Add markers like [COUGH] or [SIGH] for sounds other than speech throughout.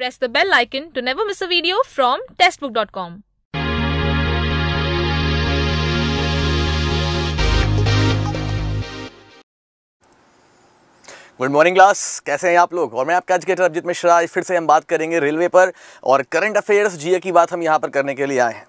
press the bell icon to never miss a video from testbook.com. Good morning class कैसे हैं आप लोग और मैं आपका एजुकेटर अभिजीत मिश्रा आज फिर से हम बात करेंगे रेलवे पर और करंट अफेयर्स जीए की बात हम यहाँ पर करने के लिए आए हैं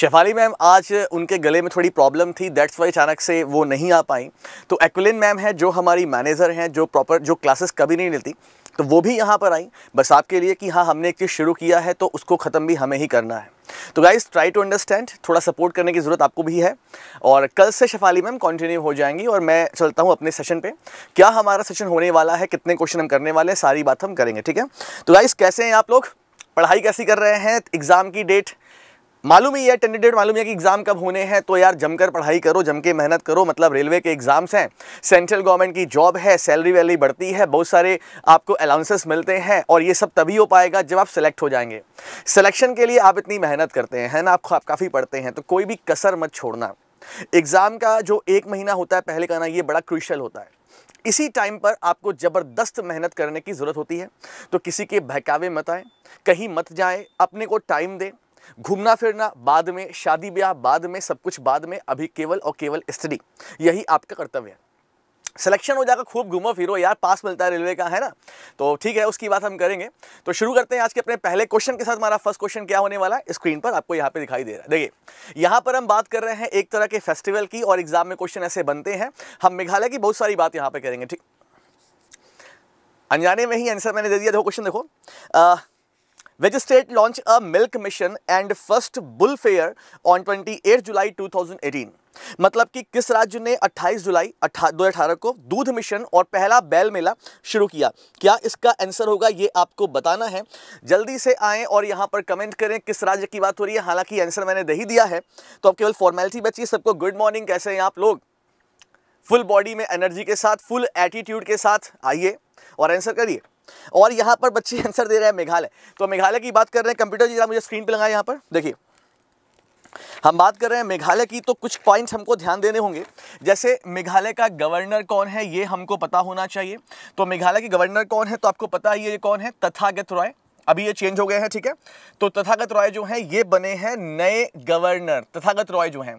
शेफाली मैम आज उनके गले में थोड़ी प्रॉब्लम थी दैट्स वाई अचानक से वो नहीं आ पाई तो एक्विलिन मैम है जो हमारी मैनेजर हैं जो प्रॉपर जो क्लासेस कभी नहीं लेती तो वो भी यहाँ पर आई बस आपके लिए कि हाँ हमने एक चीज़ शुरू किया है तो उसको ख़त्म भी हमें ही करना है तो गाइज ट्राई टू अंडरस्टैंड थोड़ा सपोर्ट करने की ज़रूरत आपको भी है और कल से शफाली मैम कंटिन्यू हो जाएंगी और मैं चलता हूँ अपने सेशन पे क्या हमारा सेशन होने वाला है कितने क्वेश्चन हम करने वाले हैं सारी बात हम करेंगे ठीक है तो गाइज कैसे हैं आप लोग पढ़ाई कैसी कर रहे हैं एग्ज़ाम की डेट मालूम ही है टेंडिडेट मालूम है कि एग्ज़ाम कब होने हैं तो यार जमकर पढ़ाई करो जम के मेहनत करो मतलब रेलवे के एग्ज़ाम्स हैं सेंट्रल गवर्नमेंट की जॉब है सैलरी वैलरी बढ़ती है बहुत सारे आपको अलाउंसेस मिलते हैं और ये सब तभी हो पाएगा जब आप सेलेक्ट हो जाएंगे सिलेक्शन के लिए आप इतनी मेहनत करते हैं है ना आपको आप काफ़ी पढ़ते हैं तो कोई भी कसर मत छोड़ना एग्ज़ाम का जो एक महीना होता है पहले का ना ये बड़ा क्रूशल होता है इसी टाइम पर आपको ज़बरदस्त मेहनत करने की ज़रूरत होती है तो किसी के बहकावे मत आए कहीं मत जाए अपने को टाइम दें घूमना फिरना बाद में शादी ब्याह बाद में सब कुछ बाद में अभी केवल और केवल स्टडी यही आपका कर्तव्य है सिलेक्शन हो जाकर खूब घूमो फिरो यार पास मिलता है रेलवे का है ना तो ठीक है उसकी बात हम करेंगे तो शुरू करते हैं आज के अपने पहले क्वेश्चन के साथ हमारा फर्स्ट क्वेश्चन क्या होने वाला है स्क्रीन पर आपको यहाँ पे दिखाई दे रहा है देखिए यहाँ पर हम बात कर रहे हैं एक तरह के फेस्टिवल की और एग्जाम में क्वेश्चन ऐसे बनते हैं हम मेघालय की बहुत सारी बात यहाँ पर करेंगे ठीक अनजाने में ही आंसर मैंने दे दिया देखो क्वेश्चन देखो state launch a milk mission and first bull fair on 28 जुलाई 2018 मतलब कि किस राज्य ने 28 जुलाई दो अठारह को दूध मिशन और पहला बैल मेला शुरू किया क्या इसका आंसर होगा ये आपको बताना है जल्दी से आए और यहाँ पर कमेंट करें किस राज्य की बात हो रही है हालांकि आंसर मैंने दे ही दिया है तो अब केवल फॉर्मेलिटी बची सबको गुड मॉर्निंग कैसे हैं आप लोग फुल बॉडी में एनर्जी के साथ फुल एटीट्यूड के साथ आइए और आंसर करिए और यहाँ पर बच्चे [LAUGHS] आंसर दे रहे हैं मेघालय तो मेघालय की बात कर रहे हैं कंप्यूटर जी मुझे स्क्रीन पर लगाए यहाँ पर देखिए हम बात कर रहे हैं मेघालय की तो कुछ पॉइंट्स हमको ध्यान देने होंगे जैसे मेघालय का गवर्नर कौन है ये हमको पता होना चाहिए तो मेघालय के गवर्नर कौन है तो आपको पता ही है ये कौन है तथागत रॉय अभी ये चेंज हो गए हैं ठीक है तो तथागत रॉय जो हैं ये बने हैं नए गवर्नर तथागत रॉय जो हैं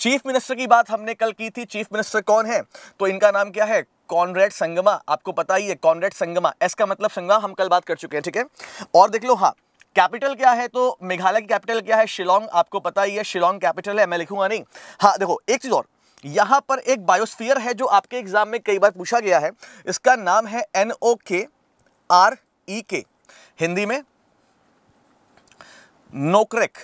चीफ मिनिस्टर की बात हमने कल की थी चीफ मिनिस्टर कौन है तो इनका नाम क्या है कॉनरेड संगमा आपको पता ही है कॉनरेड संगमा एस का मतलब संगमा हम कल बात कर चुके हैं ठीक है और देख लो हाँ कैपिटल क्या है तो मेघालय की कैपिटल क्या है शिलोंग आपको पता ही है शिलोंग कैपिटल है मैं लिखूंगा नहीं हाँ देखो एक चीज़ और यहाँ पर एक बायोस्फीयर है जो आपके एग्जाम में कई बार पूछा गया है इसका नाम है एन ओ के आर ई के हिंदी में नोकरेक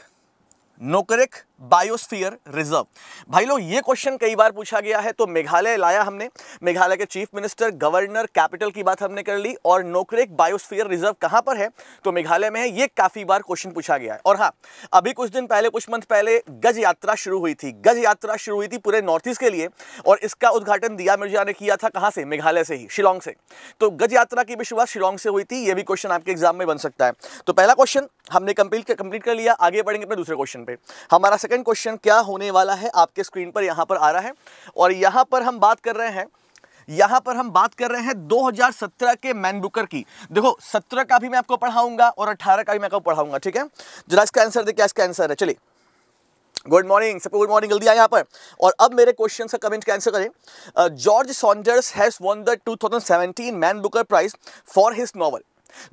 नोकरेक बायोस्फीयर रिजर्व भाई लोग ये क्वेश्चन कई बार पूछा गया है तो मेघालय लाया हमने मेघालय के चीफ मिनिस्टर गवर्नर कैपिटल की बात हमने कर ली और नोकरेक बायोस्फीयर रिजर्व कहां पर है तो मेघालय में है ये काफ़ी बार क्वेश्चन पूछा गया है और हाँ अभी कुछ दिन पहले कुछ मंथ पहले गज यात्रा शुरू हुई थी गज यात्रा शुरू हुई थी पूरे नॉर्थ ईस्ट के लिए और इसका उद्घाटन दिया मिर्जा ने किया था कहाँ से मेघालय से ही शिलोंग से तो गज यात्रा की भी शुरुआत शिलोंग से हुई थी ये भी क्वेश्चन आपके एग्जाम में बन सकता है तो पहला क्वेश्चन हमने कंप्लीट कंप्लीट कर लिया आगे बढ़ेंगे अपने दूसरे क्वेश्चन पे हमारा सेकंड क्वेश्चन क्या होने वाला है आपके स्क्रीन पर यहां पर आ रहा है और यहां पर हम बात कर रहे हैं यहां पर हम बात कर रहे हैं 2017 के मैन बुकर की देखो 17 का भी मैं आपको पढ़ाऊंगा और 18 का भी मैं आपको पढ़ाऊंगा ठीक है जरा इसका आंसर देखिए इसका आंसर है चलिए गुड मॉर्निंग सबको गुड मॉर्निंग जल्दी आए यहाँ पर और अब मेरे क्वेश्चन का कमेंट का आंसर करें George Saunders has won the 2017 Man Booker prize for his novel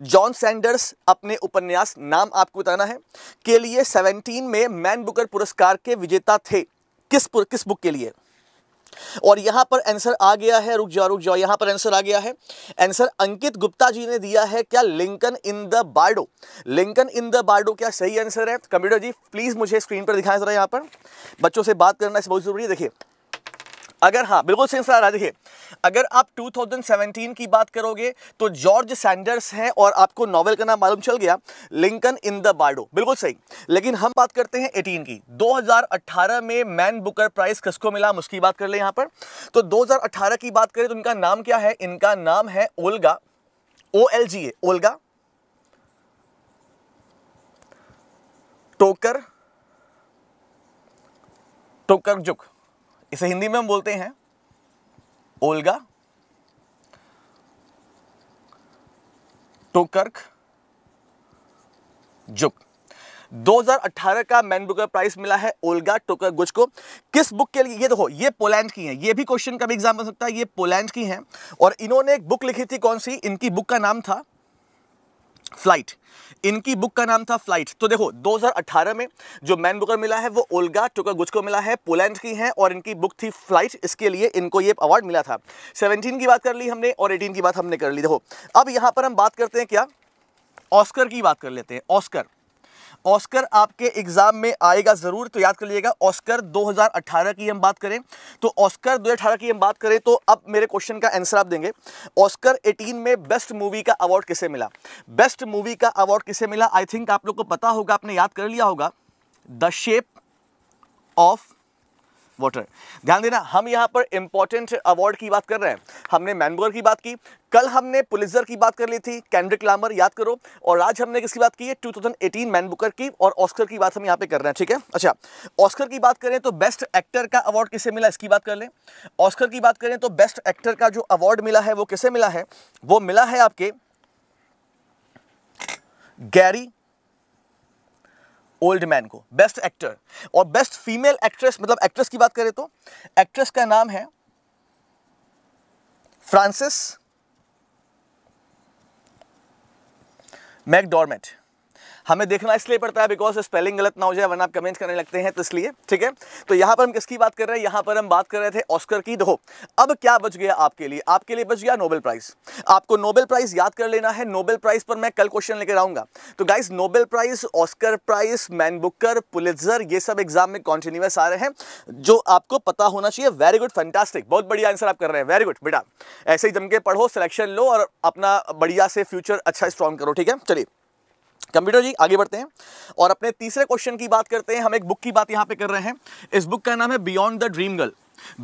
John Sanders अपने उपन्यास नाम आपको बताना है के लिए 17 में मैन बुकर पुरस्कार के विजेता थे किस पुर, किस बुक के लिए और यहां पर आंसर आ गया है रुक जाओ रुक जाओ यहां पर आंसर आ गया है आंसर अंकित गुप्ता जी ने दिया है क्या Lincoln in the Bardo Lincoln in the Bardo क्या सही आंसर है कंप्यूटर जी प्लीज़ मुझे स्क्रीन पर दिखाएं जरा यहां पर बच्चों से बात करना इस बहुत ज़रूरी है देखिए अगर हाँ बिल्कुल सही सर देखिए अगर आप 2017 की बात करोगे तो जॉर्ज सैंडर्स हैं और आपको नॉवल का नाम मालूम चल गया लिंकन इन द बार्डो बिल्कुल सही लेकिन हम बात करते हैं 18 की 2018 में मैन बुकर प्राइस किसको मिला हम उसकी बात कर ले यहाँ पर तो 2018 की बात करें तो इनका नाम क्या है इनका नाम है ओलगा ओ एल जी ए ओलगा टोकर टोकर जुक इसे हिंदी में हम बोलते हैं ओल्गा टोकर्क जुक 2018 का मैन बुकर प्राइस मिला है ओल्गा टोकर गुज को किस बुक के लिए ये देखो ये पोलैंड की है ये भी क्वेश्चन का भी एग्जाम बन सकता है ये पोलैंड की है और इन्होंने एक बुक लिखी थी कौन सी इनकी बुक का नाम था फ्लाइट इनकी बुक का नाम था फ्लाइट तो देखो 2018 में जो मैन बुकर मिला है वो ओल्गा टोकागुच को मिला है पोलैंड की है और इनकी बुक थी फ्लाइट इसके लिए इनको ये अवार्ड मिला था 17 की बात कर ली हमने और 18 की बात हमने कर ली देखो अब यहाँ पर हम बात करते हैं क्या ऑस्कर की बात कर लेते हैं ऑस्कर ऑस्कर आपके एग्ज़ाम में आएगा ज़रूर तो याद कर लीजिएगा ऑस्कर 2018 की हम बात करें तो ऑस्कर 2018 की हम बात करें तो अब मेरे क्वेश्चन का आंसर आप देंगे ऑस्कर 18 में बेस्ट मूवी का अवार्ड किसे मिला बेस्ट मूवी का अवार्ड किसे मिला आई थिंक आप लोग को पता होगा आपने याद कर लिया होगा द शेप ऑफ वाटर ध्यान देना हम यहाँ पर इंपॉर्टेंट अवार्ड की बात कर रहे हैं हमने मैनबोर की बात की कल हमने पुलिसर की बात कर ली थी कैंड्रिक लामर याद करो और आज हमने किसकी बात की है 2018 मैन बुकर की और ऑस्कर की बात हम यहाँ पे कर रहे हैं ठीक है अच्छा ऑस्कर की बात करें तो बेस्ट एक्टर का अवार्ड किसे मिला इसकी बात कर लें ऑस्कर की बात करें तो बेस्ट एक्टर का जो अवार्ड मिला है वो किसे मिला है वो मिला है आपके गैरी ओल्ड मैन को बेस्ट एक्टर और बेस्ट फीमेल एक्ट्रेस मतलब एक्ट्रेस की बात करें तो एक्ट्रेस का नाम है फ्रांसिस मैकडॉर्मेट हमें देखना इसलिए पड़ता है बिकॉज स्पेलिंग गलत ना हो जाए वरना आप कमेंट करने लगते हैं तो इसलिए ठीक है तो यहाँ पर हम किसकी बात कर रहे हैं यहाँ पर हम बात कर रहे थे ऑस्कर की दो अब क्या बच गया आपके लिए आपके लिए बच गया नोबेल प्राइज आपको नोबेल प्राइज याद कर लेना है नोबेल प्राइज पर मैं कल क्वेश्चन लेकर आऊँगा तो guys Nobel prize Oscar prize man Booker Pulitzer ये सब एग्जाम में कॉन्टिन्यूस आ रहे हैं जो आपको पता होना चाहिए वेरी गुड फंटास्टिक बहुत बढ़िया आंसर आप कर रहे हैं वेरी गुड बेटा ऐसे ही जम के पढ़ो सिलेक्शन लो और अपना बढ़िया से फ्यूचर अच्छा स्ट्रॉन्ग करो ठीक है चलिए कंप्यूटर जी आगे बढ़ते हैं और अपने तीसरे क्वेश्चन की बात करते हैं हम एक बुक की बात यहाँ पे कर रहे हैं इस बुक का नाम है beyond the dream girl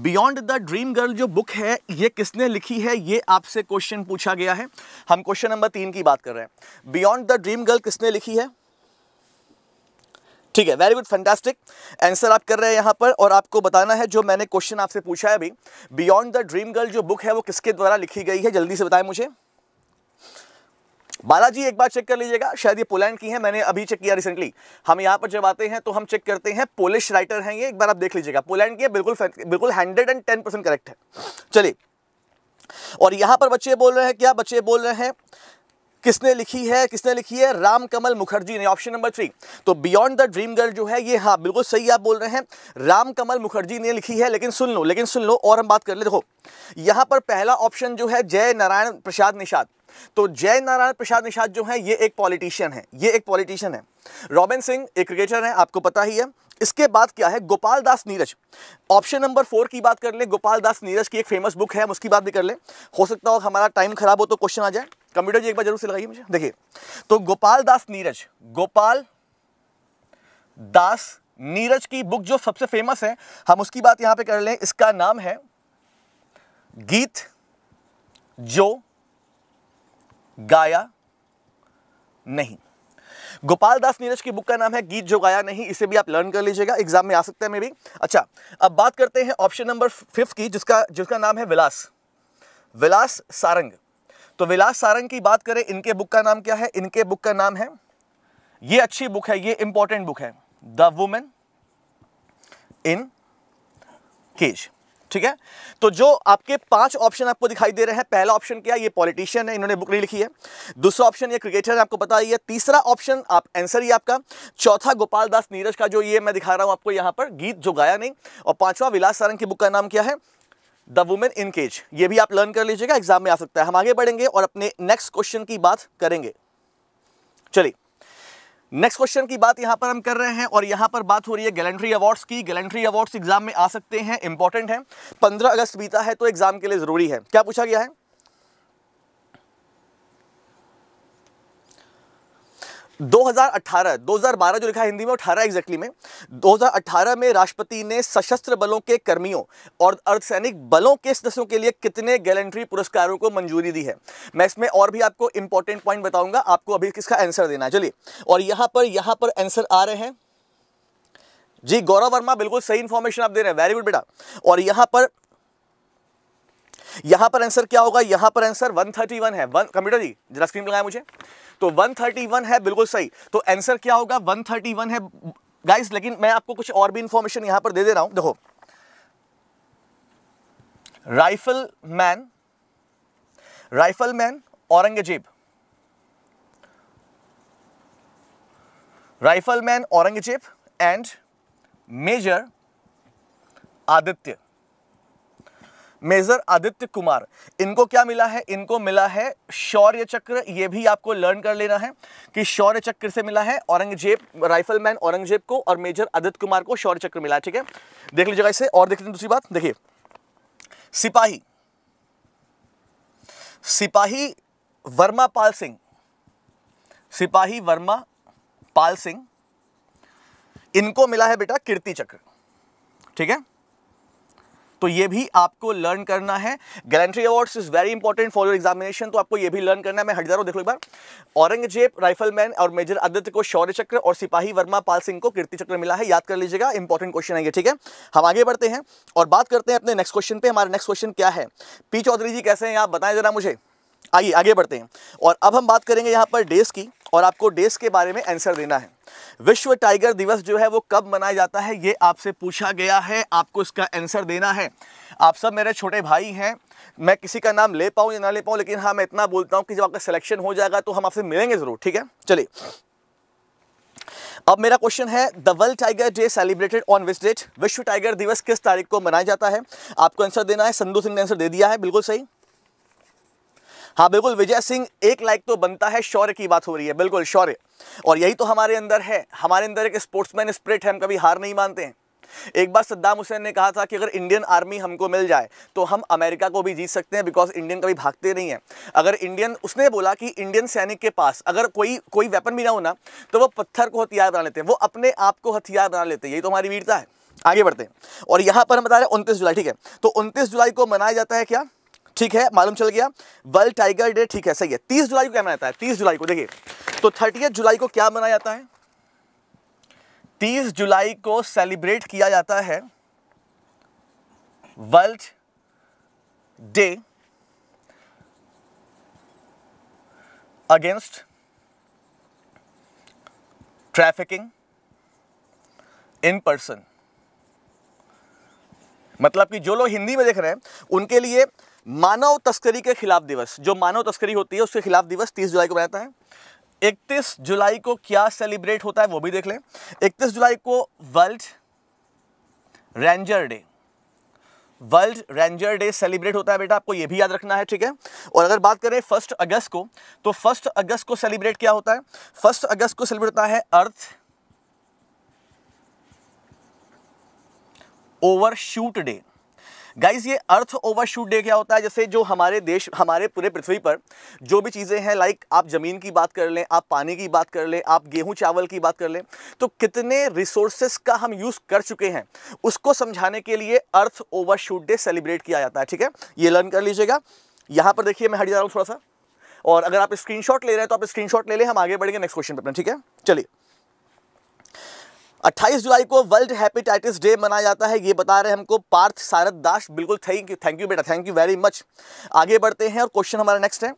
beyond the dream girl जो बुक है ये किसने लिखी है ये आपसे क्वेश्चन पूछा गया है हम क्वेश्चन नंबर तीन की बात कर रहे हैं बियॉन्ड द ड्रीम गर्ल किसने लिखी है ठीक है वेरी गुड फैंटास्टिक आंसर आप कर रहे हैं यहाँ पर और आपको बताना है जो मैंने क्वेश्चन आपसे पूछा है अभी बियॉन्ड द ड्रीम गर्ल जो बुक है वो किसके द्वारा लिखी गई है जल्दी से बताएं मुझे बालाजी एक बार चेक कर लीजिएगा शायद ये पोलैंड की है मैंने अभी चेक किया रिसेंटली हम यहाँ पर जब आते हैं तो हम चेक करते हैं पोलिश राइटर हैं ये एक बार आप देख लीजिएगा पोलैंड की बिल्कुल बिल्कुल hundred and ten percent correct है चलिए और यहाँ पर बच्चे बोल रहे हैं क्या बच्चे बोल रहे हैं किसने लिखी है किसने लिखी है राम कमल मुखर्जी ने ऑप्शन नंबर थ्री तो बियॉन्ड द ड्रीम गर्ल जो है ये हाँ बिल्कुल सही आप बोल रहे हैं राम कमल मुखर्जी ने लिखी है लेकिन सुन लो लेकिन सुन लो और हम बात कर ले देखो यहाँ पर पहला ऑप्शन जो है जय नारायण प्रसाद निषाद तो जय नारायण प्रसाद निषाद जो है ये एक पॉलिटिशियन है ये एक पॉलिटिशियन है रॉबिन सिंह एक क्रिकेटर है आपको पता ही है इसके बाद क्या है Gopal Das Neeraj option number four की बात कर ले गोपाल दास नीरज की एक फेमस बुक है हम उसकी बात भी कर ले हो सकता हो हमारा टाइम खराब हो तो क्वेश्चन आ जाए कंप्यूटर जी एक बार जरूर से लगाइए मुझे देखिए तो गोपाल दास नीरज गोपाल दास नीरज की बुक जो सबसे फेमस है हम उसकी बात यहां पे कर लें इसका नाम है गीत जो गाया नहीं गोपाल दास नीरज की बुक का नाम है गीत जो गाया नहीं इसे भी आप लर्न कर लीजिएगा एग्जाम में आ सकता है मे भी अच्छा अब बात करते हैं ऑप्शन नंबर फिफ्थ की जिसका जिसका नाम है विलास विलास सारंग तो विलास सारंग की बात करें इनके बुक का नाम क्या है इनके बुक का नाम है ये अच्छी बुक है ये इंपॉर्टेंट बुक है द वुमेन इन केज ठीक है तो जो आपके पांच ऑप्शन आपको दिखाई दे रहे हैं पहला ऑप्शन क्या ये पॉलिटिशियन है इन्होंने बुक नहीं लिखी है दूसरा ऑप्शन ये क्रिकेटर है आपको पता ही है तीसरा ऑप्शन आप आंसर ही आपका चौथा गोपाल दास नीरज का जो ये मैं दिखा रहा हूं आपको यहां पर गीत जो गाया नहीं और पांचवा विलास सारंग की बुक का नाम क्या है द वुमेन इन केज ये भी आप लर्न कर लीजिएगा एग्जाम में आ सकता है हम आगे बढ़ेंगे और अपने नेक्स्ट क्वेश्चन की बात करेंगे चलिए नेक्स्ट क्वेश्चन की बात यहाँ पर हम कर रहे हैं और यहाँ पर बात हो रही है गैलेंट्री अवार्ड्स की गैलेंट्री अवार्ड्स एग्जाम में आ सकते हैं इंपॉर्टेंट है पंद्रह अगस्त बीता है तो एग्जाम के लिए जरूरी है क्या पूछा गया है 2018 2012 जो लिखा हिंदी में अठारह एग्जैक्टली में 2018 में राष्ट्रपति ने सशस्त्र बलों के कर्मियों और अर्धसैनिक बलों के सदस्यों के लिए कितने गैलेंट्री पुरस्कारों को मंजूरी दी है मैं इसमें और भी आपको इंपॉर्टेंट पॉइंट बताऊंगा आपको अभी किसका आंसर देना है चलिए और यहां पर यहां पर आंसर आ रहे हैं जी गौरव वर्मा बिल्कुल सही इन्फॉर्मेशन आप दे रहे हैं वेरी गुड बेटा और यहाँ पर यहां पर आंसर क्या होगा यहां पर आंसर 131 है वन कंप्यूटर जी जरा स्क्रीन लगाया मुझे तो 131 है बिल्कुल सही तो आंसर क्या होगा 131 है गाइस लेकिन मैं आपको कुछ और भी इंफॉर्मेशन यहां पर दे दे रहा हूं देखो rifleman rifleman Aurangzeb rifleman Aurangzeb and major Aditya major Aditya Kumar इनको क्या मिला है इनको मिला है शौर्य चक्र ये भी आपको लर्न कर लेना है कि शौर्य चक्र से मिला है औरंगजेब राइफलमैन औरंगजेब को और मेजर आदित्य कुमार को शौर्य चक्र मिला है ठीक है देख लीजिएगा इसे और देख लीजिए दूसरी बात देखिए सिपाही सिपाही वर्मा पाल सिंह सिपाही वर्मा पाल सिंह इनको मिला है बेटा कीर्ति चक्र ठीक है तो ये भी आपको लर्न करना है gallantry awards is very important for your examination तो आपको ये भी लर्न करना है मैं हट जा रहा हूँ देख लो एक बार औरंगजेब राइफलमैन और मेजर आदित्य को शौर्य चक्र और सिपाही वर्मा पाल सिंह को कीर्ति चक्र मिला है याद कर लीजिएगा इंपॉर्टेंट क्वेश्चन है ये ठीक है हम आगे बढ़ते हैं और बात करते हैं अपने नेक्स्ट क्वेश्चन पे हमारा नेक्स्ट क्वेश्चन क्या है पी चौधरी जी कैसे हैं आप बताएं जरा मुझे आइए आगे बढ़ते हैं और अब हम बात करेंगे यहाँ पर डेज की और आपको डेज के बारे में आंसर देना है विश्व टाइगर दिवस जो है वो कब मनाया जाता है ये आपसे पूछा गया है आपको इसका आंसर देना है आप सब मेरे छोटे भाई हैं मैं किसी का नाम ले पाऊँ या ना ले पाऊँ लेकिन हाँ मैं इतना बोलता हूँ कि जब आपका सिलेक्शन हो जाएगा तो हम आपसे मिलेंगे ज़रूर ठीक है चलिए अब मेरा क्वेश्चन है the world tiger day celebrated on which date विश्व टाइगर दिवस किस तारीख को मनाया जाता है आपको आंसर देना है संधु सिंह ने आंसर दे दिया है बिल्कुल सही हाँ बिल्कुल विजय सिंह एक लाइक तो बनता है शौर्य की बात हो रही है बिल्कुल शौर्य और यही तो हमारे अंदर है हमारे अंदर एक स्पोर्ट्समैन स्प्रिट है हम कभी हार नहीं मानते हैं एक बार सद्दाम हुसैन ने कहा था कि अगर इंडियन आर्मी हमको मिल जाए तो हम अमेरिका को भी जीत सकते हैं बिकॉज इंडियन कभी भागते नहीं हैं अगर इंडियन उसने बोला कि इंडियन सैनिक के पास अगर कोई कोई वेपन भी ना हो ना तो वो पत्थर को हथियार बना लेते हैं वो अपने आप को हथियार बना लेते हैं यही तो हमारी वीरता है आगे बढ़ते हैं और यहाँ पर हम बता रहे हैं उनतीस जुलाई ठीक है तो उनतीस जुलाई को मनाया जाता है क्या ठीक है मालूम चल गया वर्ल्ड टाइगर डे ठीक है सही है तीस जुलाई को क्या मनाया जाता है तीस जुलाई को देखिए तो थर्टी जुलाई को क्या मनाया जाता है तीस जुलाई को सेलिब्रेट किया जाता है world day against trafficking in person मतलब कि जो लोग हिंदी में देख रहे हैं उनके लिए मानव तस्करी के खिलाफ दिवस जो मानव तस्करी होती है उसके खिलाफ दिवस तीस जुलाई को मनाता है इकतीस जुलाई को क्या सेलिब्रेट होता है वो भी देख लें इकतीस जुलाई को world ranger day world ranger day celebrate होता है बेटा आपको ये भी याद रखना है ठीक है और अगर बात करें फर्स्ट अगस्त को तो फर्स्ट अगस्त को सेलिब्रेट क्या होता है फर्स्ट अगस्त को सेलिब्रेट होता है earth overshoot day guys ये अर्थ ओवरशूट डे क्या होता है जैसे जो हमारे देश हमारे पूरे पृथ्वी पर जो भी चीज़ें हैं लाइक आप ज़मीन की बात कर लें आप पानी की बात कर लें आप गेहूं चावल की बात कर लें तो कितने रिसोर्सेस का हम यूज़ कर चुके हैं उसको समझाने के लिए अर्थ ओवरशूट डे सेलिब्रेट किया जाता है ठीक है ये लर्न कर लीजिएगा यहाँ पर देखिए मैं हट जा रहा हूँ थोड़ा सा और अगर आप स्क्रीनशॉट ले रहे हैं तो आप स्क्रीनशॉट ले लें हम आगे बढ़ेंगे नेक्स्ट क्वेश्चन पर ठीक है चलिए 28 जुलाई को वर्ल्ड हैपेटाइटिस डे मनाया जाता है ये बता रहे हमको पार्थ सारद दास बिल्कुल थैंक यू थैंक यू बेटा थैंक यू वेरी मच आगे बढ़ते हैं और क्वेश्चन हमारा नेक्स्ट है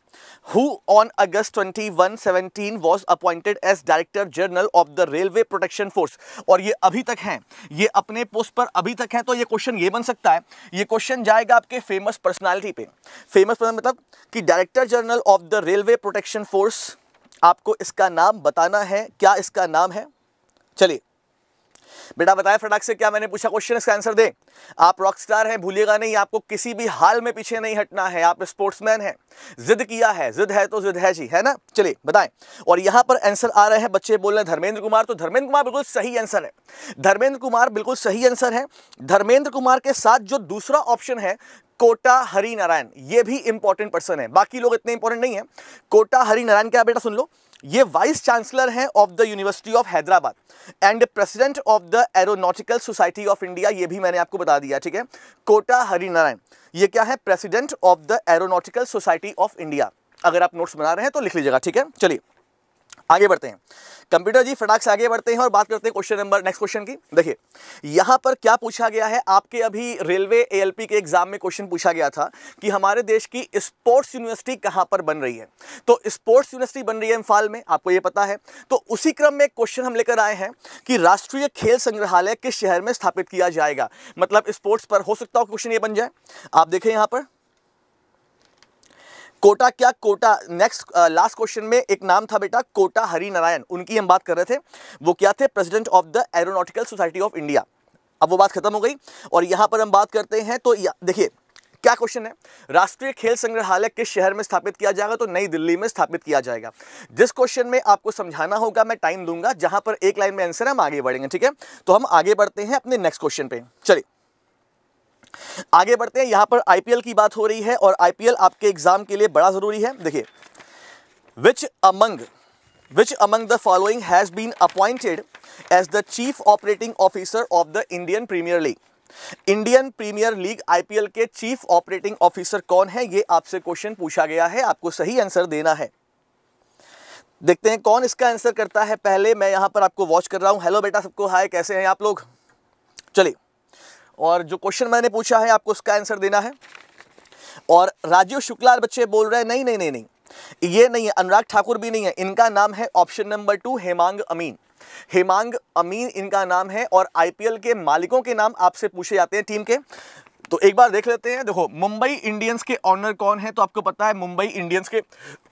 who on August twenty one seventeen was appointed as director general of the railway protection force और ये अभी तक हैं ये अपने पोस्ट पर अभी तक हैं तो ये क्वेश्चन ये बन सकता है ये क्वेश्चन जाएगा आपके फेमस पर्सनैलिटी पे फेमस मतलब कि director general of the railway protection force आपको इसका नाम बताना है क्या इसका नाम है चलिए बेटा बताया फटाक से क्या मैंने पूछा क्वेश्चन इसका आंसर दे आप रॉकस्टार हैं भूलिएगा नहीं आपको किसी भी हाल में पीछे नहीं हटना है आप स्पोर्ट्समैन हैं जिद किया है जिद है तो जिद है जी है ना चलिए बताएं और यहां पर आंसर आ रहे हैं बच्चे बोल रहे हैं धर्मेंद्र कुमार तो धर्मेंद्र कुमार बिल्कुल सही आंसर है धर्मेंद्र कुमार बिल्कुल सही आंसर है धर्मेंद्र कुमार के साथ जो दूसरा ऑप्शन है कोटा हरि नारायण ये भी इंपॉर्टेंट पर्सन है बाकी लोग इतने इंपॉर्टेंट नहीं है कोटा हरि नारायण क्या बेटा सुन लो ये वाइस चांसलर हैं of the university of Hyderabad and president of the aeronautical society of India ये भी मैंने आपको बता दिया ठीक है कोटा हरिनारायण ये क्या है president of the aeronautical society of India अगर आप नोट्स बना रहे हैं तो लिख लीजिएगा ठीक है चलिए आगे बढ़ते हैं कंप्यूटर जी फटाक से आगे बढ़ते हैं और बात करते हैं क्वेश्चन नंबर नेक्स्ट क्वेश्चन की देखिए यहाँ पर क्या पूछा गया है आपके अभी रेलवे एएलपी के एग्जाम में क्वेश्चन पूछा गया था कि हमारे देश की स्पोर्ट्स यूनिवर्सिटी कहाँ पर बन रही है तो स्पोर्ट्स यूनिवर्सिटी बन रही है इम्फाल में आपको ये पता है तो उसी क्रम में क्वेश्चन हम लेकर आए हैं कि राष्ट्रीय खेल संग्रहालय किस शहर में स्थापित किया जाएगा मतलब स्पोर्ट्स पर हो सकता हो क्वेश्चन ये बन जाए आप देखें यहाँ पर कोटा क्या कोटा नेक्स्ट लास्ट क्वेश्चन में एक नाम था बेटा कोटा हरि नारायण उनकी हम बात कर रहे थे वो क्या थे president of the aeronautical society of India अब वो बात खत्म हो गई और यहां पर हम बात करते हैं तो देखिए क्या क्वेश्चन है राष्ट्रीय खेल संग्रहालय किस शहर में स्थापित किया जाएगा तो नई दिल्ली में स्थापित किया जाएगा जिस क्वेश्चन में आपको समझाना होगा मैं टाइम दूंगा जहां पर एक लाइन में आंसर हम आगे बढ़ेंगे ठीक है तो हम आगे बढ़ते हैं अपने नेक्स्ट क्वेश्चन पे चलिए आगे बढ़ते हैं यहां पर आईपीएल की बात हो रही है और आईपीएल आपके एग्जाम के लिए बड़ा ज़रूरी है देखिए which among which among the following has been appointed as the chief operating officer of the Indian Premier League Indian Premier League IPL के चीफ ऑपरेटिंग ऑफिसर कौन है यह आपसे क्वेश्चन पूछा गया है आपको सही आंसर देना है देखते हैं कौन इसका आंसर करता है पहले मैं यहां पर आपको वॉच कर रहा हूं हेलो बेटा सबको हाय कैसे हैं आप लोग चलिए और जो क्वेश्चन मैंने पूछा है आपको उसका आंसर देना है और राजीव शुक्ला बच्चे बोल रहे हैं नहीं नहीं नहीं नहीं ये नहीं है अनुराग ठाकुर भी नहीं है इनका नाम है option number two Hemang Amin Hemang Amin इनका नाम है और आईपीएल के मालिकों के नाम आपसे पूछे जाते हैं टीम के तो एक बार देख लेते हैं देखो मुंबई इंडियंस के ऑनर कौन है तो आपको पता है मुंबई इंडियंस के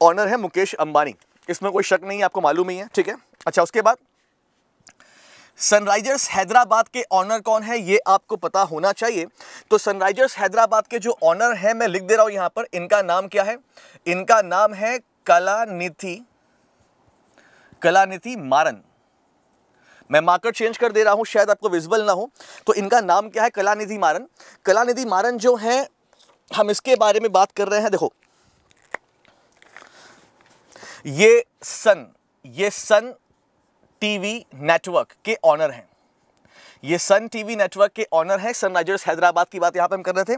ऑनर है मुकेश अंबानी इसमें कोई शक नहीं है आपको मालूम ही है ठीक है अच्छा उसके बाद सनराइजर्स हैदराबाद के ऑनर कौन है ये आपको पता होना चाहिए तो सनराइजर्स हैदराबाद के जो ऑनर हैं मैं लिख दे रहा हूं यहां पर इनका नाम क्या है इनका नाम है कलानिधि कलानिधि मारन मैं मार्कर चेंज कर दे रहा हूं शायद आपको विजिबल ना हो तो इनका नाम क्या है कलानिधि मारन कलानिधि मारन जो है हम इसके बारे में बात कर रहे हैं देखो ये सन ये सन टीवी नेटवर्क के ऑनर हैं ये सन टीवी नेटवर्क के ऑनर हैं सनराइजर्स हैदराबाद की बात यहाँ पे हम कर रहे थे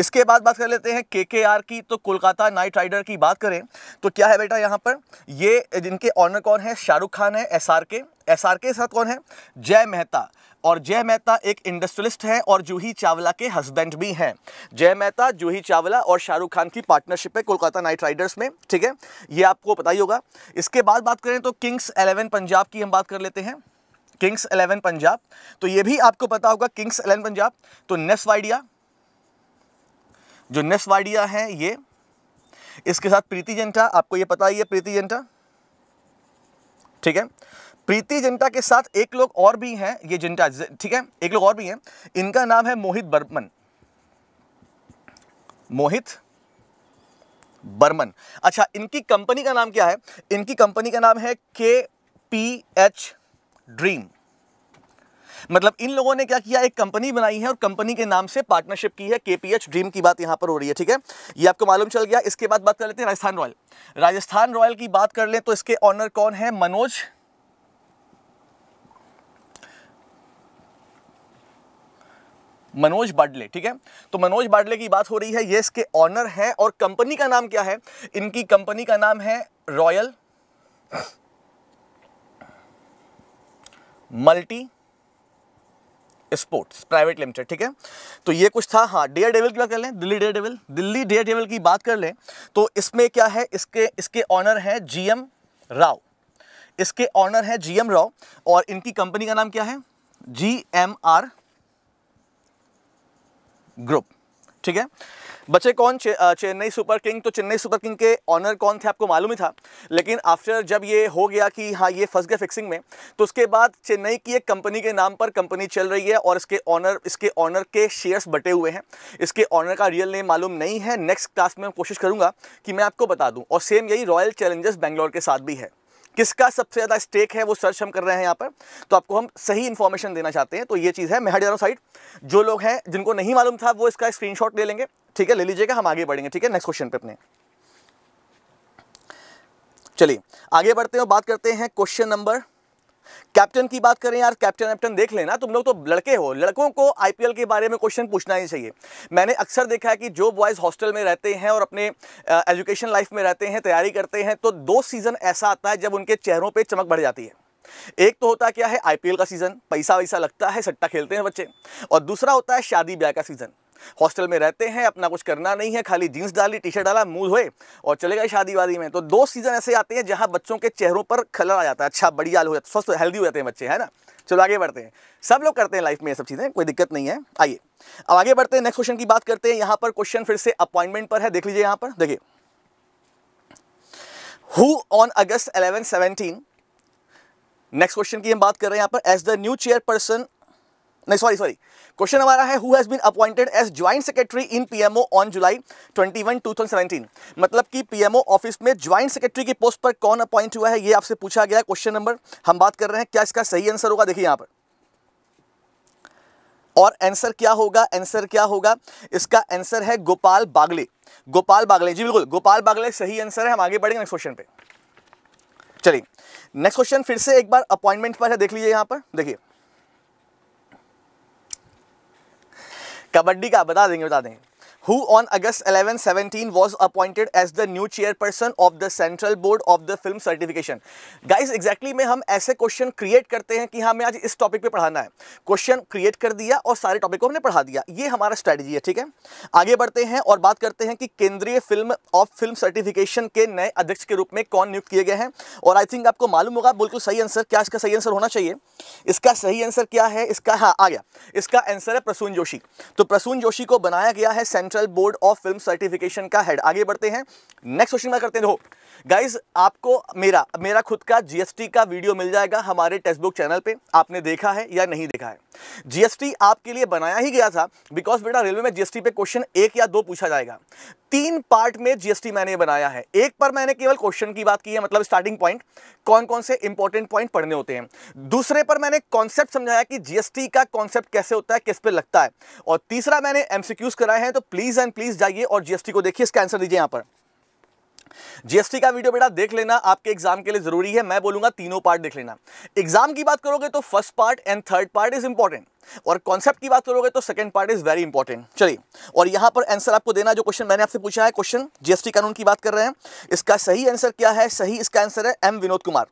इसके बाद बात कर लेते हैं के के आर की तो कोलकाता नाइट राइडर की बात करें तो क्या है बेटा यहाँ पर ये जिनके ऑनर कौन है शाहरुख खान है S R K S R K साथ कौन है जय मेहता और जय मेहता एक इंडस्ट्रियलिस्ट हैं और जूही चावला के हस्बैंड भी हैं जय मेहता जूही चावला और शाहरुख खान की पार्टनरशिप है कोलकाता नाइट राइडर्स में ठीक है ये आपको पता ही होगा इसके बाद बात करें तो किंग्स एलेवन पंजाब की हम बात कर लेते हैं किंग्स एलेवन पंजाब तो ये भी आपको पता होगा किंग्स एलेवन पंजाब तो नेस वाइडिया जो नेस वाइडिया है ये इसके साथ प्रीति जेंटा आपको ये पता ही है प्रीति जेंटा ठीक है प्रीति जिंटा के साथ एक लोग और भी हैं ये जिंटा ठीक है एक लोग और भी हैं इनका नाम है मोहित बर्मन मोहित बर्मन अच्छा इनकी कंपनी का नाम क्या है इनकी कंपनी का नाम है के पी एच ड्रीम मतलब इन लोगों ने क्या किया एक कंपनी बनाई है और कंपनी के नाम से पार्टनरशिप की है केपीएच ड्रीम की बात यहां पर हो रही है ठीक है ये आपको मालूम चल गया इसके बाद बात कर लेते हैं राजस्थान रॉयल राजस्थान रॉयल की बात कर लें तो इसके ऑनर कौन है मनोज मनोज बाडले ठीक है तो मनोज बाडले की बात हो रही है ये इसके ऑनर हैं और कंपनी का नाम क्या है इनकी कंपनी का नाम है royal multi sports private limited ठीक है तो ये कुछ था हाँ डेयर डेवल की बात कर लें Delhi Daredevil Delhi Daredevil की बात कर लें तो इसमें क्या है इसके इसके ऑनर हैं जीएम राव इसके ऑनर हैं जीएम राव और इनकी कंपनी का नाम क्या है जी एम आर ग्रुप ठीक है बचे कौन चे, चेन्नई सुपर किंग तो चेन्नई सुपर किंग के ऑनर कौन थे आपको मालूम ही था लेकिन आफ्टर जब ये हो गया कि हाँ ये फंस गया फिक्सिंग में तो उसके बाद चेन्नई की एक कंपनी के नाम पर कंपनी चल रही है और इसके ऑनर इसके ऑनर के शेयर्स बटे हुए हैं इसके ऑनर का रियल नेम मालूम नहीं है नेक्स्ट क्लास में कोशिश करूँगा कि मैं आपको बता दूँ और सेम यही रॉयल चैलेंजर्स बेंगलोर के साथ भी है किसका सबसे ज़्यादा स्टेक है वो सर्च हम कर रहे हैं यहाँ पर तो आपको हम सही इन्फॉर्मेशन देना चाहते हैं तो ये चीज़ है मैं हट साइड जो लोग हैं जिनको नहीं मालूम था वो इसका शॉट ले लेंगे ठीक है ले लीजिएगा हम आगे बढ़ेंगे ठीक है नेक्स्ट क्वेश्चन पे अपने चलिए आगे बढ़ते हैं बात करते हैं क्वेश्चन नंबर कैप्टन की बात करें यार कैप्टन वैप्टन देख लेना तुम लोग तो लड़के हो लड़कों को आईपीएल के बारे में क्वेश्चन पूछना ही चाहिए मैंने अक्सर देखा है कि जो बॉयज़ हॉस्टल में रहते हैं और अपने एजुकेशन लाइफ में रहते हैं तैयारी करते हैं तो दो सीज़न ऐसा आता है जब उनके चेहरों पर चमक बढ़ जाती है एक तो होता क्या है आईपीएल का सीज़न पैसा वैसा लगता है सट्टा खेलते हैं बच्चे और दूसरा होता है शादी ब्याह का सीज़न हॉस्टल में रहते हैं अपना कुछ करना नहीं है खाली जीन्स डाली टी शर्ट डाला मुँह धोए और चले गए शादी वादी में तो दो सीज़न ऐसे आते हैं जहाँ बच्चों के चेहरों पर खलर आ जाता है अच्छा बढ़िया हो जाता है स्वस्थ हेल्दी हो जाते हैं बच्चे है ना चलो आगे बढ़ते हैं सब लोग करते हैं लाइफ में ये सब चीज़ें कोई दिक्कत नहीं है आइए अब आगे बढ़ते हैं नेक्स्ट क्वेश्चन की बात करते हैं यहाँ पर क्वेश्चन फिर से अपॉइंटमेंट पर है देख लीजिए यहाँ पर देखिए who on August eleven seventeen next question की हम बात कर रहे हैं यहाँ पर एज द न्यू चेयरपर्सन नहीं सॉरी सॉरी क्वेश्चन हमारा है who has been appointed as joint secretary in PMO on July 21 2017 मतलब कि पीएमओ ऑफिस में ज्वाइंट सेक्रेटरी की पोस्ट पर कौन अपॉइंट हुआ है ये आपसे पूछा गया क्वेश्चन नंबर हम बात कर रहे हैं क्या इसका सही आंसर होगा देखिए यहां पर और आंसर क्या होगा आंसर क्या होगा इसका आंसर है गोपाल बागले गोपाल बागले जी बिल्कुल गोपाल बागले सही आंसर है हम आगे बढ़ेंगे नेक्स्ट क्वेश्चन पे चलिए नेक्स्ट क्वेश्चन फिर से एक बार अपॉइंटमेंट पर है देख लीजिए यहां पर देखिए कबड्डी का बता देंगे बता देंगे who on August 11, 17 was appointed as the new chairperson of the Central Board of the Film Certification. Guys, exactly में हम ऐसे क्वेश्चन क्रिएट करते हैं कि मैं आज इस टॉपिक पे पढ़ाना है क्वेश्चन क्रिएट कर दिया और सारे टॉपिक को हमने पढ़ा दिया ये हमारा स्ट्रैटेजी है ठीक है आगे बढ़ते हैं और बात करते हैं कि केंद्रीय फिल्म ऑफ फिल्म सर्टिफिकेशन के नए अध्यक्ष के रूप में कौन नियुक्त किए गए हैं और आई थिंक आपको मालूम होगा बिल्कुल सही आंसर क्या इसका सही आंसर होना चाहिए इसका सही आंसर क्या है इसका हाँ आ गया इसका आंसर है प्रसून जोशी तो प्रसून जोशी को बनाया गया है central national board of film certification का हेड आगे बढ़ते हैं नेक्स्ट क्वेश्चन में करते हैं गाइज आपको मेरा मेरा खुद का जीएसटी का वीडियो मिल जाएगा हमारे टेक्स्ट बुक चैनल पर आपने देखा है या नहीं देखा है जीएसटी आपके लिए बनाया ही गया था बिकॉज बेटा रेलवे में जीएसटी पे क्वेश्चन एक या दो पूछा जाएगा तीन पार्ट में जीएसटी मैंने बनाया है एक पर मैंने केवल क्वेश्चन की बात की है मतलब स्टार्टिंग पॉइंट कौन कौन से इंपॉर्टेंट पॉइंट पढ़ने होते हैं दूसरे पर मैंने कॉन्सेप्ट समझाया कि जीएसटी का कॉन्सेप्ट कैसे होता है किस पे लगता है और तीसरा मैंने एमसीक्यूज कराए हैं तो प्लीज एंड प्लीज जाइए और जीएसटी को देखिए इसका आंसर दीजिए यहां पर जीएसटी का वीडियो बेटा देख लेना आपके एग्जाम के लिए जरूरी है मैं बोलूंगा तीनों पार्ट देख लेना एग्जाम की बात करोगे तो first part and third part is important और कॉन्सेप्ट की बात करोगे तो second part is very important चलिए और यहां पर आंसर आपको देना जो क्वेश्चन मैंने आपसे पूछा है क्वेश्चन जीएसटी कानून की बात कर रहे हैं इसका सही आंसर क्या है सही इसका आंसर है M Vinod Kumar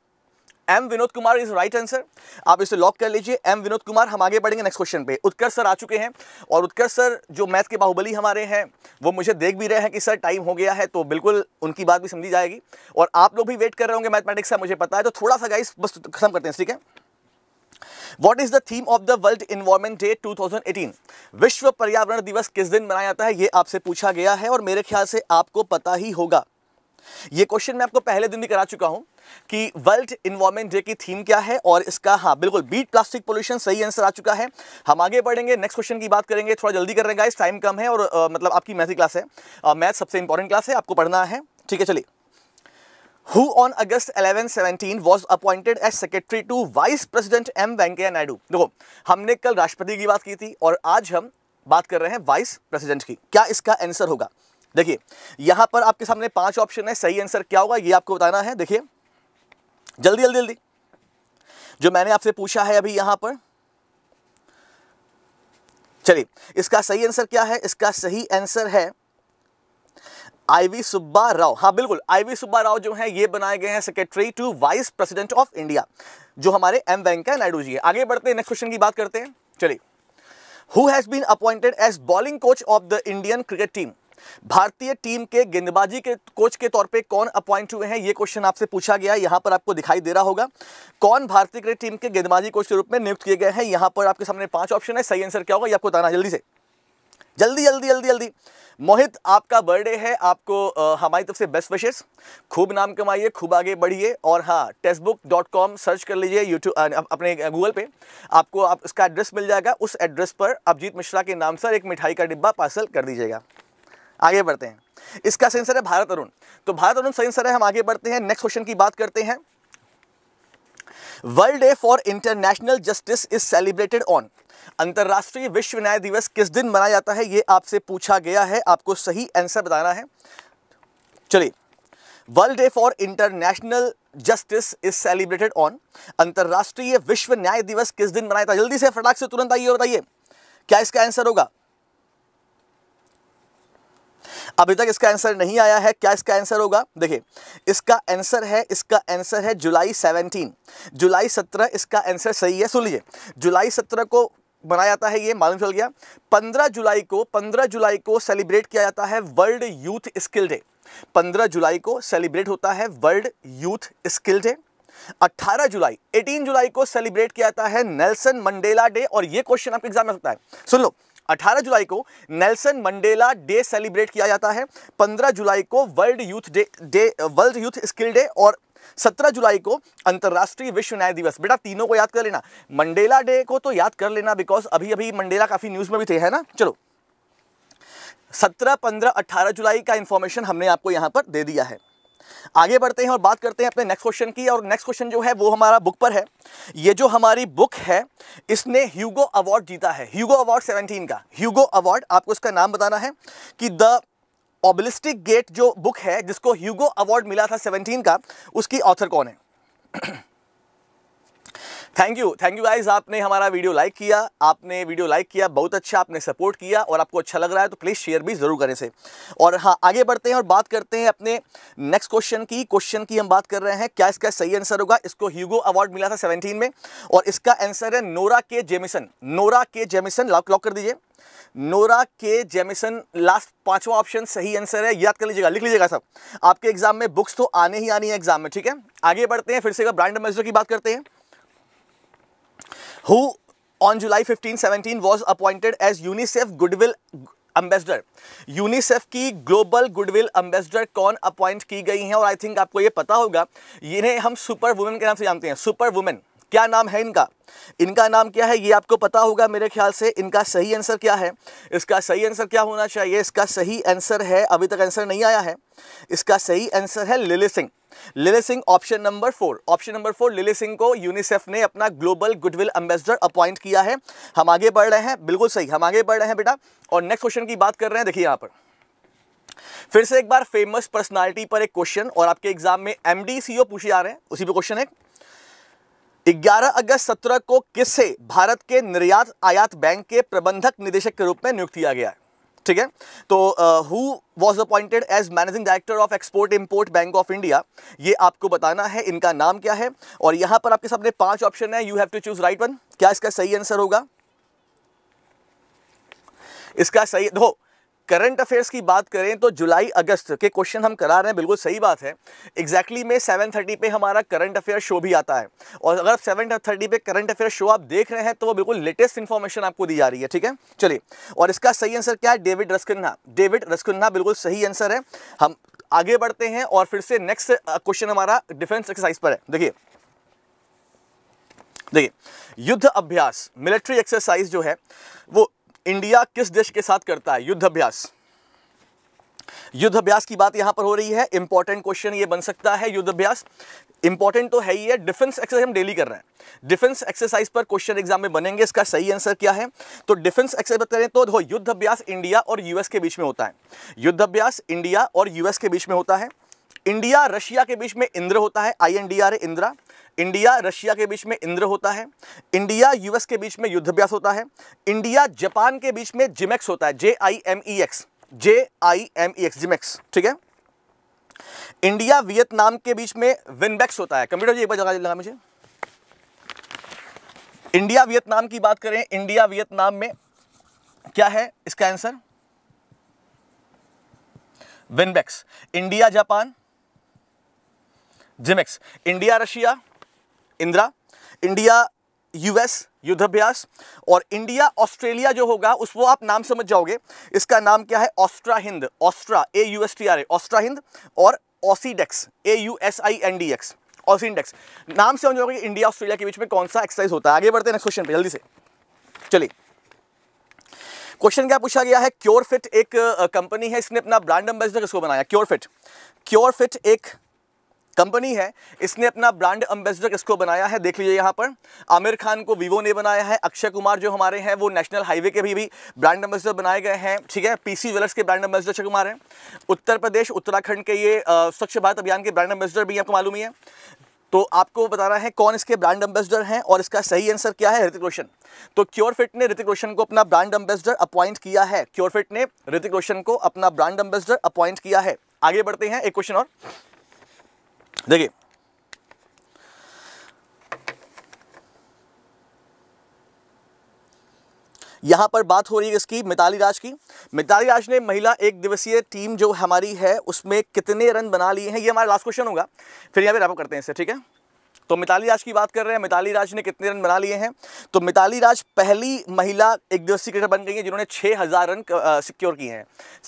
M Vinod Kumar is right answer आप इसे लॉक कर लीजिए एम विनोद कुमार हम आगे बढ़ेंगे नेक्स्ट क्वेश्चन पे उत्कर्ष सर आ चुके हैं और उत्कर्ष सर जो मैथ के बाहुबली हमारे हैं वो मुझे देख भी रहे हैं कि सर टाइम हो गया है तो बिल्कुल उनकी बात भी समझी जाएगी और आप लोग भी वेट कर रहे होंगे मैथमेटिक्स का मुझे पता है तो थोड़ा सा गाइस बस खत्म करते हैं ठीक है what is the theme of the world environment day 2018 विश्व पर्यावरण दिवस किस दिन मनाया जाता है ये आपसे पूछा गया है और मेरे ख्याल से आपको पता ही होगा ये क्वेश्चन मैं आपको पहले दिन भी करा चुका हूं कि वर्ल्ड इन्वायरमेंट डे की थीम क्या है और इसका हाँ बिल्कुल बीट प्लास्टिक पोल्यूशन सही आंसर आ चुका है हम आगे बढ़ेंगे नेक्स्ट क्वेश्चन की बात करेंगे थोड़ा जल्दी कर रहे हैं गाइस टाइम कम है और आ, मतलब आपकी मैथ क्लास है मैथ सबसे इंपॉर्टेंट क्लास है आपको पढ़ना है ठीक है चलिए who on August 11, seventeen was appointed as secretary to vice president M Venkaiah Naidu देखो हमने कल राष्ट्रपति की बात की थी और आज हम बात कर रहे हैं वाइस प्रेसिडेंट की क्या इसका आंसर होगा देखिए यहां पर आपके सामने पांच ऑप्शन है सही आंसर क्या होगा ये आपको बताना है देखिए जल्दी जल्दी जल्दी जो मैंने आपसे पूछा है अभी यहां पर चलिए इसका सही आंसर क्या है इसका सही आंसर है आईवी सुब्बा राव हाँ बिल्कुल आईवी सुब्बा राव जो हैं ये बनाए गए हैं secretary to vice president of India जो हमारे एम वेंकैया नायडू जी है आगे बढ़ते हैं नेक्स्ट क्वेश्चन की बात करते हैं चलिए who has been appointed as bowling coach of the Indian cricket team भारतीय टीम के गेंदबाजी के कोच के तौर पे कौन अपॉइंट हुए हैं ये क्वेश्चन आपसे पूछा गया यहाँ पर आपको दिखाई दे रहा होगा कौन भारतीय क्रिकेट टीम के गेंदबाजी कोच के रूप में नियुक्त किए गए हैं यहाँ पर आपके सामने पांच ऑप्शन है सही आंसर क्या होगा ये आपको बताना जल्दी से जल्दी जल्दी जल्दी जल्दी मोहित आपका बर्थडे है आपको हमारी तरफ से बेस्ट विशेष खूब नाम कमाइए खूब आगे बढ़िए और हाँ टेक्सटबुक डॉट कॉम सर्च कर लीजिए यूट्यूब अपने गूगल पे आपको आप इसका एड्रेस मिल जाएगा उस एड्रेस पर अभिजीत मिश्रा के नाम से एक मिठाई का डिब्बा पार्सल कर दीजिएगा आगे बढ़ते हैं इसका सेंसर है भारत अरुण तो भारत अरुण सेंसर है हम आगे बढ़ते हैं नेक्स्ट क्वेश्चन की बात करते हैं world day for international justice is celebrated on अंतर्राष्ट्रीय विश्व न्याय दिवस किस दिन मनाया जाता है यह आपसे पूछा गया है आपको सही आंसर बताना है चलिए world day for international justice is celebrated on अंतर्राष्ट्रीय विश्व न्याय दिवस किस दिन मनाया जाता है जल्दी से फटाक से तुरंत आइए बताइए क्या इसका आंसर होगा अभी तक इसका आंसर नहीं आया है क्या इसका आंसर होगा देखिए इसका आंसर है इसका आंसर है जुलाई 17 जुलाई 17 इसका आंसर सही है सुन लीजिए जुलाई 17 को बनाया जाता है ये मालूम चल गया 15 जुलाई को 15 जुलाई को सेलिब्रेट किया जाता है वर्ल्ड यूथ स्किल डे 15 जुलाई को सेलिब्रेट होता है वर्ल्ड यूथ स्किल डे 18 जुलाई 18 जुलाई को सेलिब्रेट किया जाता है नेल्सन मंडेला डे और ये क्वेश्चन आपके एग्जाम में सकता है सुन लो 18 जुलाई को नेल्सन मंडेला डे सेलिब्रेट किया जाता है 15 जुलाई को world youth day day world youth skill day और 17 जुलाई को अंतर्राष्ट्रीय विश्व न्याय दिवस बेटा तीनों को याद कर लेना मंडेला डे को तो याद कर लेना बिकॉज अभी अभी मंडेला काफ़ी न्यूज़ में भी थे है ना चलो सत्रह पंद्रह 18 जुलाई का इंफॉर्मेशन हमने आपको यहां पर दे दिया है आगे बढ़ते हैं और बात करते हैं अपने नेक्स्ट क्वेश्चन की और नेक्स्ट क्वेश्चन जो है वो हमारा बुक पर है ये जो हमारी बुक है इसने ह्यूगो अवार्ड जीता है ह्यूगो अवार्ड 17 का ह्यूगो अवार्ड आपको इसका नाम बताना है कि द ऑबलिस्टिक गेट जो बुक है जिसको ह्यूगो अवार्ड मिला था सेवनटीन का उसकी ऑथर कौन है thank you thank you guys आपने हमारा वीडियो लाइक किया आपने वीडियो लाइक किया बहुत अच्छा आपने सपोर्ट किया और आपको अच्छा लग रहा है तो प्लीज़ शेयर भी ज़रूर करें से और हाँ आगे बढ़ते हैं और बात करते हैं अपने नेक्स्ट क्वेश्चन की क्वेश्चन की हम बात कर रहे हैं क्या इसका सही आंसर होगा इसको ह्यूगो अवार्ड मिला था सेवनटीन में और इसका आंसर है Nora K Jemisin Nora K Jemisin lock lock कर दीजिए नोरा के जेमिसन लास्ट पांचवा ऑप्शन सही आंसर है याद कर लीजिएगा लिख लीजिएगा सब आपके एग्जाम में बुक्स तो आने ही आनी है एग्जाम में ठीक है आगे बढ़ते हैं फिर से ब्रांड एम्बेसडर की बात करते हैं who on July 15, 17 was appointed as UNICEF Goodwill ambassador UNICEF की ग्लोबल गुडविल एम्बेसडर कौन अपॉइंट की गई हैं और आई थिंक आपको ये पता होगा इन्हें हम सुपर वुमेन के नाम से जानते हैं सुपर वुमेन क्या नाम है इनका इनका नाम क्या है ये आपको पता होगा मेरे ख्याल से इनका सही आंसर क्या है इसका सही आंसर क्या होना चाहिए इसका सही आंसर है अभी तक आंसर नहीं आया है इसका सही आंसर है Lilly Singh Lilly Singh option number four option number four Lilly Singh को यूनिसेफ ने अपना ग्लोबल गुडविल एम्बेसडर अपॉइंट किया है हम आगे बढ़ रहे हैं बिल्कुल सही हम आगे बढ़ रहे हैं बेटा और नेक्स्ट क्वेश्चन की बात कर रहे हैं देखिए यहां पर फिर से एक बार फेमस पर्सनालिटी पर एक क्वेश्चन और आपके एग्जाम में एमडीसीओ पूछे जा रहे हैं उसी पे क्वेश्चन है 11 अगस्त 17 को किसे भारत के निर्यात आयात बैंक के प्रबंधक निदेशक के रूप में नियुक्त किया गया है ठीक है तो who was appointed as managing director of export import bank of India ये आपको बताना है इनका नाम क्या है और यहां पर आपके सामने पांच ऑप्शन है you have to choose right one क्या इसका सही आंसर होगा इसका सही हो करंट अफेयर्स की बात करें तो जुलाई अगस्त के क्वेश्चन हम करा रहे हैं बिल्कुल सही बात है एग्जैक्टली exactly में 7:30 पे हमारा करंट अफेयर शो भी आता है और अगर आप 7:30 पे करंट अफेयर शो आप देख रहे हैं तो वो बिल्कुल लेटेस्ट इन्फॉर्मेशन आपको दी जा रही है ठीक है चलिए और इसका सही आंसर क्या है डेविड रस्कन्हा डेविड रस्कन्हा बिल्कुल सही आंसर है हम आगे बढ़ते हैं और फिर से नेक्स्ट क्वेश्चन हमारा डिफेंस एक्सरसाइज पर है देखिए देखिए युद्ध अभ्यास मिलिट्री एक्सरसाइज जो है वो इंडिया किस देश के साथ करता है युद्ध अभ्यास युद्ध अभ्यास की बात यहां पर हो रही है इंपॉर्टेंट क्वेश्चन ये बन सकता है अभ्यास इंपॉर्टेंट तो है ही है डिफेंस एक्सरसाइज हम डेली कर रहे हैं डिफेंस एक्सरसाइज पर क्वेश्चन एग्जाम में बनेंगे इसका सही आंसर क्या है तो डिफेंस एक्सरसाइज करें तो देखो युद्ध अभ्यास इंडिया और यूएस के बीच में होता है युद्ध अभ्यास इंडिया और यूएस के बीच में होता है इंडिया रशिया के बीच में इंद्र होता है I N D R Indra India Russia के बीच में इंद्र होता है इंडिया यूएस के बीच में युद्धाभ्यास होता है इंडिया जापान के बीच में जिमेक्स होता है J I M E X J I M E X JIMEX ठीक है इंडिया वियतनाम के बीच में विनबैक्स होता है कंप्यूटर जी एक बार लगा लगा मुझे इंडिया वियतनाम की बात करें इंडिया वियतनाम में क्या है इसका answer Vinbax India Japan JIMEX India Russia Indra India US Yudhabhyas और इंडिया ऑस्ट्रेलिया जो होगा उस वो आप नाम समझ जाओगे इसका नाम क्या है AUSTRAHIND Austra A U S T R A AUSTRAHIND और AUSINDEX A U S I N D X AUSINDEX नाम समझ जाओगे इंडिया ऑस्ट्रेलिया के बीच में कौन सा एक्सरसाइज होता है आगे बढ़ते हैं नेक्स्ट क्वेश्चन पे जल्दी से चलिए क्वेश्चन क्या पूछा गया है क्योर फिट एक कंपनी है इसने अपना ब्रांड एम्बेसडर किसको बनाया क्योर फिट क्योर फिट एक कंपनी है इसने अपना ब्रांड एम्बेसडर किसको बनाया है देख लीजिए यहाँ पर आमिर खान को वीवो ने बनाया है अक्षय कुमार जो हमारे हैं वो नेशनल हाईवे के भी भी ब्रांड एम्बेसडर बनाए गए हैं ठीक है पीसी ज्वेलर्स के ब्रांड एम्बेसडर अक्षय कुमार हैं उत्तर प्रदेश उत्तराखंड के ये स्वच्छ भारत अभियान के ब्रांड एम्बेसडर भी आपको मालूम ही है तो आपको बताना है कौन इसके ब्रांड एम्बेसडर हैं और इसका सही आंसर क्या है ऋतिक रोशन तो क्योर फिट ने ऋतिक रोशन को अपना ब्रांड एम्बेसडर अपॉइंट किया है क्योर फिट ने ऋतिक रोशन को अपना ब्रांड एम्बेसडर अपॉइंट किया है आगे बढ़ते हैं एक क्वेश्चन और देखिए यहां पर बात हो रही है इसकी मिताली राज की मिताली राज ने महिला एक दिवसीय टीम जो हमारी है उसमें कितने रन बना लिए हैं ये हमारा लास्ट क्वेश्चन होगा फिर यहां पे रैपअप करते हैं इससे ठीक है तो मिताली राज की बात कर रहे हैं मिताली राज ने कितने रन बना लिए हैं तो मिताली राज पहली महिला एक दिवसीय क्रिकेटर बन गई है जिन्होंने छह हज़ार रन सिक्योर किए हैं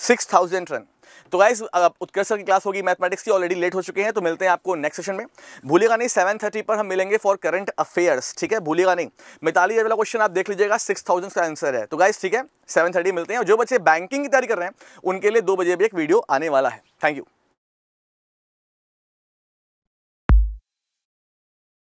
सिक्स थाउजेंड रन तो गाइस उत्कर्ष की क्लास होगी मैथमेटिक्स की ऑलरेडी लेट हो चुके हैं तो मिलते हैं आपको नेक्स्ट सेशन में भूलिएगा नहीं सेवन थर्टी पर हम मिलेंगे फॉर करंट अफेयर्स ठीक है भूलिएगा नहीं मिताली वाला क्वेश्चन आप देख लीजिएगा सिक्स थाउजेंड का आंसर है तो गाइस ठीक है सेवन थर्टी मिलते हैं और जो बच्चे बैंकिंग की तैयारी कर रहे हैं उनके लिए दो बजे भी एक वीडियो आने वाला है थैंक यू